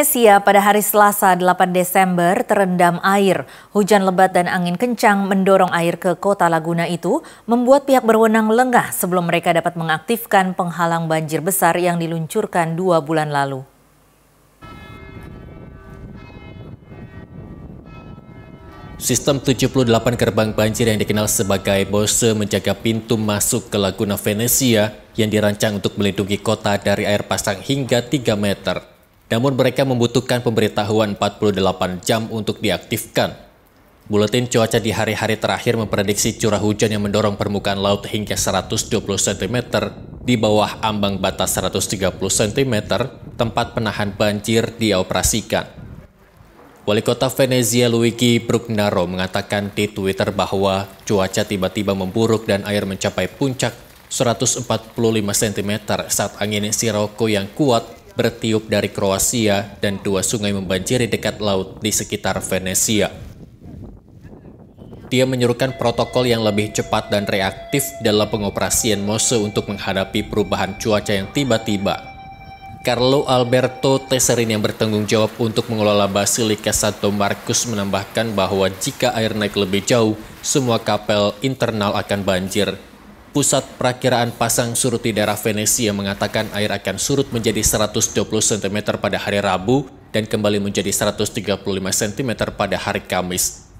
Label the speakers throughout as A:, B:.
A: Indonesia pada hari Selasa 8 Desember terendam air. Hujan lebat dan angin kencang mendorong air ke kota Laguna itu membuat pihak berwenang lengah sebelum mereka dapat mengaktifkan penghalang banjir besar yang diluncurkan dua bulan lalu.
B: Sistem 78 gerbang banjir yang dikenal sebagai BOSE menjaga pintu masuk ke Laguna Venesia yang dirancang untuk melindungi kota dari air pasang hingga 3 meter. Namun mereka membutuhkan pemberitahuan 48 jam untuk diaktifkan. Buletin cuaca di hari-hari terakhir memprediksi curah hujan yang mendorong permukaan laut hingga 120 cm di bawah ambang batas 130 cm, tempat penahan banjir dioperasikan. Wali kota Venezia Luigi Brugnaro mengatakan di Twitter bahwa cuaca tiba-tiba memburuk dan air mencapai puncak 145 cm saat angin Sirocco yang kuat bertiup dari Kroasia dan dua sungai membanjiri dekat laut di sekitar Venesia. Dia menyuruhkan protokol yang lebih cepat dan reaktif dalam pengoperasian Mose untuk menghadapi perubahan cuaca yang tiba-tiba. Carlo Alberto Tesserin yang bertanggung jawab untuk mengelola Basilika Santo Markus menambahkan bahwa jika air naik lebih jauh, semua kapel internal akan banjir Pusat Perakiraan Pasang Surut di daerah Venesia mengatakan air akan surut menjadi 120 cm pada hari Rabu dan kembali menjadi 135 cm pada hari Kamis.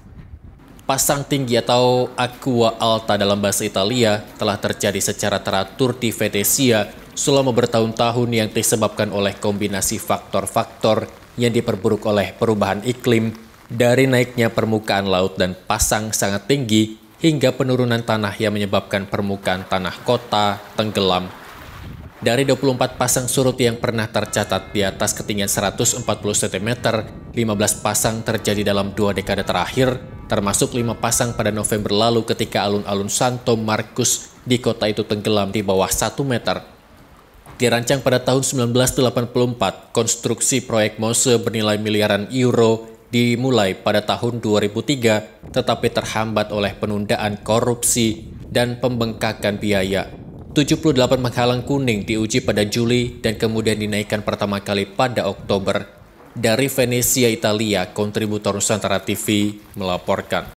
B: Pasang tinggi atau aqua alta dalam bahasa Italia telah terjadi secara teratur di Venesia selama bertahun-tahun yang disebabkan oleh kombinasi faktor-faktor yang diperburuk oleh perubahan iklim dari naiknya permukaan laut dan pasang sangat tinggi hingga penurunan tanah yang menyebabkan permukaan tanah kota tenggelam. Dari 24 pasang surut yang pernah tercatat di atas ketinggian 140 cm, 15 pasang terjadi dalam dua dekade terakhir, termasuk 5 pasang pada November lalu ketika alun-alun Santo Markus di kota itu tenggelam di bawah 1 meter. Dirancang pada tahun 1984, konstruksi proyek Mose bernilai miliaran euro dimulai pada tahun 2003 tetapi terhambat oleh penundaan korupsi dan pembengkakan biaya. 78 menghalang kuning diuji pada Juli dan kemudian dinaikkan pertama kali pada Oktober. Dari Venesia, Italia, kontributor Nusantara TV melaporkan.